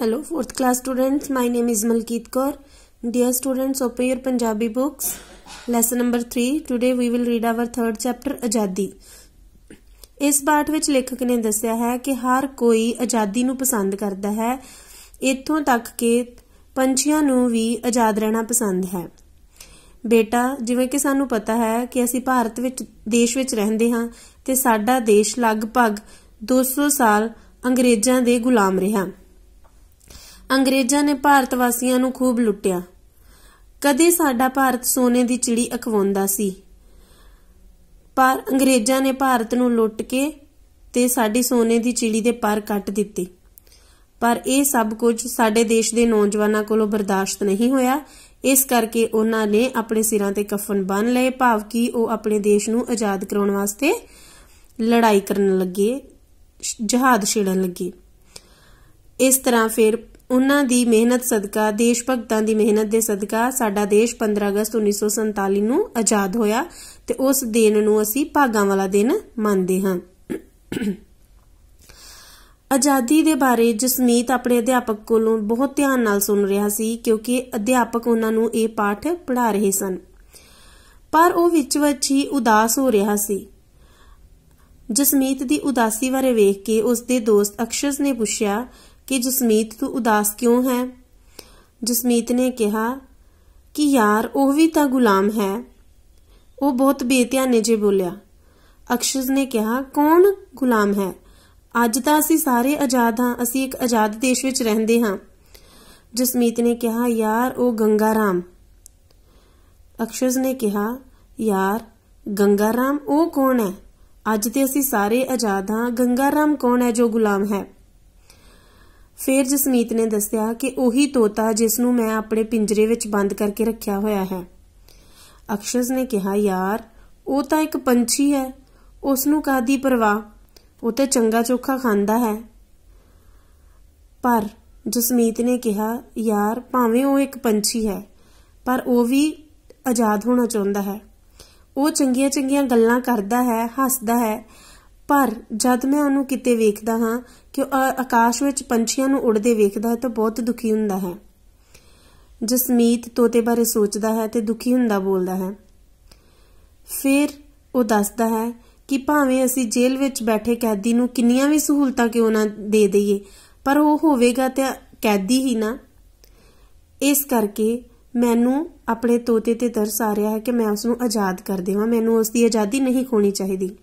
Hello 4th class students my name is Malkeet Kaur dear students of peer Punjabi books lesson number 3 today we will read our 3rd chapter ਆਜ਼ਾਦੀ ਇਸ ਬਾਠ ਵਿੱਚ ਲੇਖਕ ਨੇ ਦੱਸਿਆ ਹੈ ਕਿ ਹਰ ਕੋਈ ਆਜ਼ਾਦੀ ਨੂੰ ਪਸੰਦ ਕਰਦਾ ਹੈ ਇੱਥੋਂ ਤੱਕ ਕਿ ਪੰਛੀਆਂ ਨੂੰ ਵੀ ਆਜ਼ਾਦ ਰਹਿਣਾ ਪਸੰਦ ਹੈ ਬੇਟਾ ਜਿਵੇਂ ਕਿ ਸਾਨੂੰ ਪਤਾ ਹੈ ਕਿ ਅਸੀਂ ਭਾਰਤ ਵਿੱਚ ਦੇਸ਼ ਵਿੱਚ ਰਹਿੰਦੇ ਹਾਂ ਤੇ ਸਾਡਾ ਦੇਸ਼ ਲਗਭਗ 200 ਸਾਲ ਅੰਗਰੇਜ਼ਾਂ ਦੇ ਗੁਲਾਮ ਰਿਹਾ ਹੈ ਅੰਗਰੇਜ਼ਾਂ ਨੇ ਭਾਰਤ ਵਾਸੀਆਂ ਨੂੰ ਖੂਬ ਲੁੱਟਿਆ ਕਦੇ ਸਾਡਾ ਭਾਰਤ ਸੋਨੇ ਦੀ ਚਿੜੀ ਅਖਵਾਉਂਦਾ ਸੀ ਪਰ ਅੰਗਰੇਜ਼ਾਂ ਨੇ ਭਾਰਤ ਨੂੰ ਲੁੱਟ ਕੇ ਤੇ ਸਾਡੀ ਸੋਨੇ ਦੀ ਚਿੜੀ ਦੇ ਪਰ ਕੱਟ ਦਿੱਤੇ ਪਰ ਇਹ ਸਭ ਕੁਝ ਸਾਡੇ ਦੇਸ਼ ਦੇ ਨੌਜਵਾਨਾਂ ਕੋਲੋਂ ਬਰਦਾਸ਼ਤ ਨਹੀਂ ਹੋਇਆ ਇਸ ਕਰਕੇ ਉਹਨਾਂ ਨੇ ਆਪਣੇ ਸਿਰਾਂ ਤੇ ਕਫਨ ਬੰਨ ਲਏ ਭਾਵ ਕਿ ਉਹ ਆਪਣੇ ਦੇਸ਼ ਨੂੰ ਆਜ਼ਾਦ ਕਰਾਉਣ ਵਾਸਤੇ ਲੜਾਈ ਕਰਨ ਲੱਗੇ ਜਹਾਦ ਛੇੜਨ ਲੱਗੇ ਇਸ ਤਰ੍ਹਾਂ ਫਿਰ ਉਹਨਾਂ ਦੀ ਮਿਹਨਤ ਸਦਕਾ ਦੇਸ਼ ਭਗਤਾਂ ਦੀ ਮਿਹਨਤ ਦੇ ਸਦਕਾ ਸਾਡਾ ਦੇਸ਼ 15 ਅਗਸਤ 1947 ਨੂੰ ਆਜ਼ਾਦ ਹੋਇਆ ਤੇ ਉਸ ਦਿਨ ਨੂੰ ਅਸੀਂ ਭਾਗਾਂ ਵਾਲਾ ਦਿਨ ਮੰਨਦੇ ਹਾਂ ਆਜ਼ਾਦੀ ਦੇ ਬਾਰੇ ਜਸਮੀਤ ਆਪਣੇ ਅਧਿਆਪਕ ਕੋਲੋਂ ਬਹੁਤ ਧਿਆਨ ਨਾਲ ਸੁਣ ਰਿਹਾ ਸੀ ਕਿਉਂਕਿ ਅਧਿਆਪਕ ਉਹਨਾਂ ਨੂੰ ਇਹ ਪਾਠ ਪੜ੍ਹਾ ਰਹੇ ਸਨ ਪਰ ਉਹ ਵਿੱਚ ਵਿੱਚ ਹੀ ਉਦਾਸ ਹੋ ਰਿਹਾ ਸੀ ਜਸਮੀਤ ਦੀ ਉਦਾਸੀ ਬਾਰੇ ਵੇਖ ਕੇ ਉਸ ਦੇ ਦੋਸਤ ਅਕਸ਼ਸ ਨੇ ਪੁੱਛਿਆ कि जसमीत तू उदास क्यों है जसमीत ने कहा कि यार ओ भी तो गुलाम है वह बहुत बेध्याने जे बोलिया अक्षज ने कहा कौन गुलाम है अज त असि सारे आजाद हाँ असि एक आजाद देश विच रहते हाँ जसमीत ने कहा यार ओ गंगा राम अक्षज ने कहा यार गंगा राम ओ कौन है अज तो असी सारे आजाद हाँ गंगा राम कौन है जो गुलाम है ਫਿਰ ਜਸਮੀਤ ਨੇ ਦੱਸਿਆ ਕਿ ਉਹੀ ਤੋਤਾ ਜਿਸ ਨੂੰ ਮੈਂ ਆਪਣੇ ਪਿੰਜਰੇ ਵਿੱਚ ਬੰਦ ਕਰਕੇ ਰੱਖਿਆ ਹੋਇਆ ਹੈ ਅਕਸ਼ਜ਼ ਨੇ ਕਿਹਾ ਯਾਰ ਉਹ ਤਾਂ ਇੱਕ ਪੰਛੀ ਹੈ ਉਸ ਨੂੰ ਕਾਦੀ ਪਰਵਾਹ ਉਹ ਤੇ ਚੰਗਾ ਚੋਖਾ ਖਾਂਦਾ ਹੈ ਪਰ ਜਸਮੀਤ ਨੇ ਕਿਹਾ ਯਾਰ ਭਾਵੇਂ ਉਹ ਇੱਕ ਪੰਛੀ ਹੈ ਪਰ ਉਹ ਵੀ ਆਜ਼ਾਦ ਹੋਣਾ ਚਾਹੁੰਦਾ ਹੈ ਉਹ ਚੰਗੀਆਂ ਚੰਗੀਆਂ ਗੱਲਾਂ ਕਰਦਾ ਹੈ ਹੱਸਦਾ ਹੈ ਪਰ ਜਦ ਮੈਂ ਉਹਨੂੰ ਕਿਤੇ ਵੇਖਦਾ ਹਾਂ ਕਿ ਆਕਾਸ਼ ਵਿੱਚ ਪੰਛੀਆਂ ਨੂੰ ਉੜਦੇ ਵੇਖਦਾ ਹੈ ਤਾਂ ਬਹੁਤ ਦੁਖੀ ਹੁੰਦਾ ਹੈ ਜਸਮੀਤ ਤੋਤੇ ਬਾਰੇ ਸੋਚਦਾ ਹੈ ਤੇ ਦੁਖੀ ਹੁੰਦਾ ਬੋਲਦਾ ਹੈ ਫਿਰ ਉਹ ਦੱਸਦਾ ਹੈ ਕਿ ਭਾਵੇਂ ਅਸੀਂ ਜੇਲ੍ਹ ਵਿੱਚ ਬੈਠੇ ਕੈਦੀ ਨੂੰ ਕਿੰਨੀਆਂ ਵੀ ਸਹੂਲਤਾਂ ਕਿਉਂ ਨਾ ਦੇ ਦਈਏ ਪਰ ਉਹ ਹੋਵੇਗਾ ਤੇ ਕੈਦੀ ਹੀ ਨਾ ਇਸ ਕਰਕੇ ਮੈਨੂੰ ਆਪਣੇ ਤੋਤੇ ਤੇ ਤਰਸ ਆ ਰਿਹਾ ਹੈ ਕਿ ਮੈਂ ਉਸ ਨੂੰ ਆਜ਼ਾਦ ਕਰ ਦੇਵਾਂ ਮੈਨੂੰ ਉਸ ਦੀ ਆਜ਼ਾਦੀ ਨਹੀਂ ਖੋਣੀ ਚਾਹੀਦੀ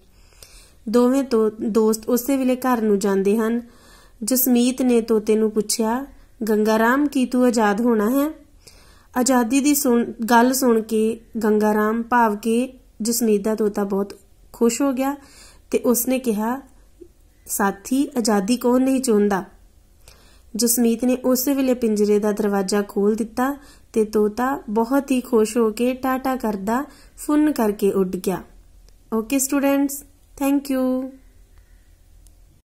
ਦੋਵੇਂ ਦੋਸਤ ਉਸੇ ਵੇਲੇ ਘਰ ਨੂੰ ਜਾਂਦੇ ਹਨ ਜਸਮੀਤ ਨੇ ਤੋਤੇ ਨੂੰ ਪੁੱਛਿਆ ਗੰਗਾਰਾਮ ਕੀ ਤੂੰ ਆਜ਼ਾਦ ਹੋਣਾ ਹੈ ਆਜ਼ਾਦੀ ਦੀ ਗੱਲ ਸੁਣ ਕੇ ਗੰਗਾਰਾਮ ਭਾਵ ਕੇ ਜਸਮੀਤ ਦਾ ਤੋਤਾ ਬਹੁਤ ਖੁਸ਼ ਹੋ ਗਿਆ ਤੇ ਉਸਨੇ ਕਿਹਾ ਸਾਥੀ ਆਜ਼ਾਦੀ ਕੋਣ ਨਹੀਂ ਚਾਹੁੰਦਾ ਜਸਮੀਤ ਨੇ ਉਸੇ ਵੇਲੇ ਪਿੰਜਰੇ ਦਾ ਦਰਵਾਜ਼ਾ ਖੋਲ ਦਿੱਤਾ ਤੇ ਤੋਤਾ ਬਹੁਤ ਹੀ ਖੁਸ਼ ਹੋ ਕੇ ਟਾਟਾ ਕਰਦਾ ਫੁੰਨ ਕਰਕੇ ਉੱਡ ਗਿਆ ਓਕੇ ਸਟੂਡੈਂਟਸ Thank you.